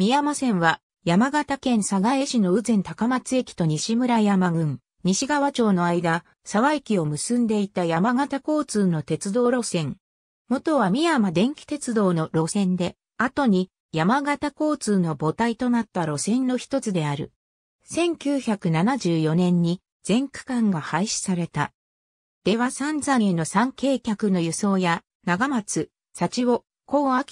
三山線は山形県佐賀江市の宇前高松駅と西村山郡、西川町の間、沢駅を結んでいた山形交通の鉄道路線。元は三山電気鉄道の路線で、後に山形交通の母体となった路線の一つである。1974年に全区間が廃止された。では三山への三景客の輸送や、長松、幸男、高明、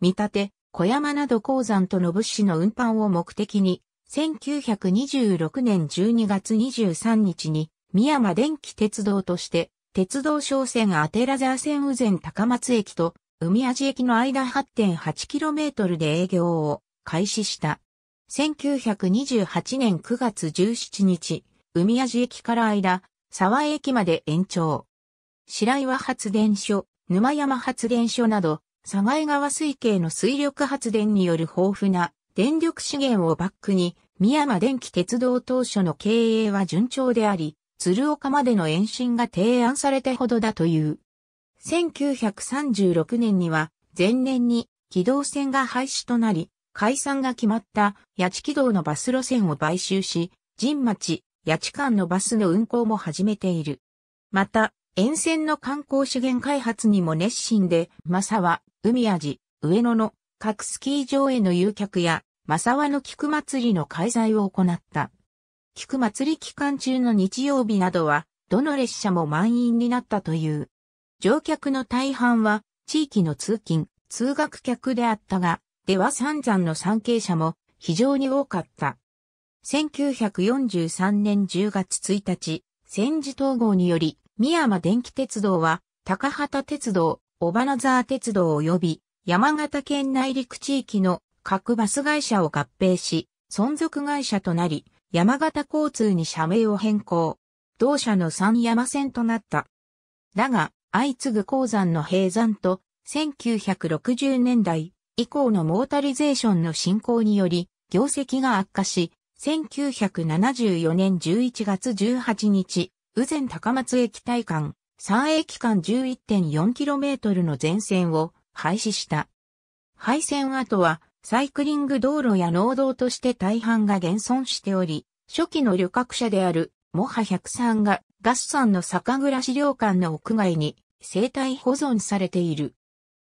見立て、小山など鉱山との物資の運搬を目的に、1926年12月23日に、宮山電気鉄道として、鉄道商船アテラザー線羽前高松駅と海味駅の間 8.8km で営業を開始した。1928年9月17日、海味駅から間、沢駅まで延長。白岩発電所、沼山発電所など、佐賀川水系の水力発電による豊富な電力資源をバックに、宮間電気鉄道当初の経営は順調であり、鶴岡までの延伸が提案されたほどだという。1936年には、前年に軌道線が廃止となり、解散が決まった八地軌道のバス路線を買収し、神町、八地間のバスの運行も始めている。また、沿線の観光資源開発にも熱心で、正は、海味、上野の各スキー場への誘客や、正和の菊祭りの開催を行った。菊祭り期間中の日曜日などは、どの列車も満員になったという。乗客の大半は、地域の通勤、通学客であったが、では三山の参詣者も非常に多かった。1943年10月1日、戦時統合により、三山電気鉄道は、高畑鉄道、小花沢鉄道及び、山形県内陸地域の各バス会社を合併し、存続会社となり、山形交通に社名を変更。同社の三山線となった。だが、相次ぐ鉱山の閉山と、1960年代以降のモータリゼーションの進行により、業績が悪化し、1974年11月18日、羽前高松駅対間、3駅間 11.4km の全線を廃止した。廃線跡は、サイクリング道路や農道として大半が現存しており、初期の旅客車である、モハ103が、ガス山の酒蔵資料館の屋外に、生態保存されている。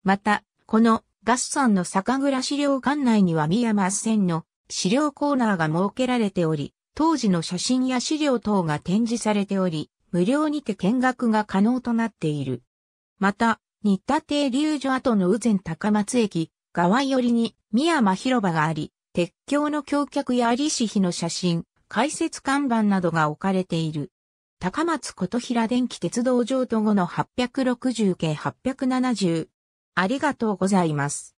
また、この、ガス山の酒蔵資料館内には宮山線の資料コーナーが設けられており、当時の写真や資料等が展示されており、無料にて見学が可能となっている。また、新田停留所跡の宇前高松駅、側寄りに宮間広場があり、鉄橋の橋脚や有志碑の写真、解説看板などが置かれている。高松琴平電気鉄道上都後の860系870。ありがとうございます。